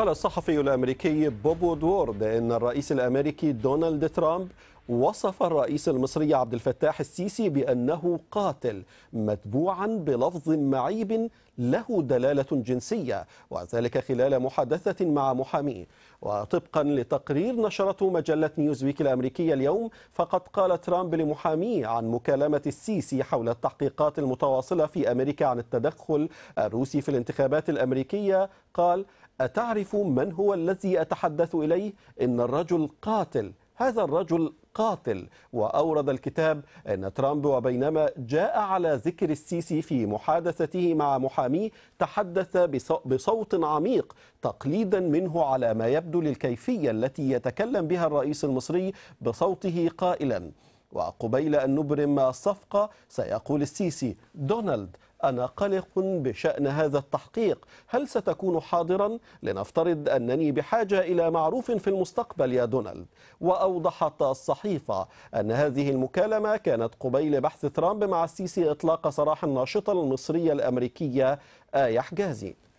قال الصحفي الأمريكي بوب وودورد أن الرئيس الأمريكي دونالد ترامب وصف الرئيس المصري عبد الفتاح السيسي بأنه قاتل متبوعا بلفظ معيب له دلالة جنسية وذلك خلال محادثة مع محاميه وطبقا لتقرير نشرته مجلة نيوزويك الأمريكية اليوم فقد قال ترامب لمحاميه عن مكالمة السيسي حول التحقيقات المتواصلة في أمريكا عن التدخل الروسي في الانتخابات الأمريكية قال أتعرف من هو الذي أتحدث إليه؟ إن الرجل قاتل هذا الرجل قاتل وأورد الكتاب أن ترامب وبينما جاء على ذكر السيسي في محادثته مع محاميه تحدث بصوت عميق تقليدا منه على ما يبدو للكيفية التي يتكلم بها الرئيس المصري بصوته قائلا وقبيل أن نبرم الصفقة سيقول السيسي دونالد أنا قلق بشأن هذا التحقيق هل ستكون حاضرا؟ لنفترض أنني بحاجة إلى معروف في المستقبل يا دونالد وأوضحت الصحيفة أن هذه المكالمة كانت قبيل بحث ترامب مع السيسي إطلاق سراح الناشطة المصرية الأمريكية آيح حجازي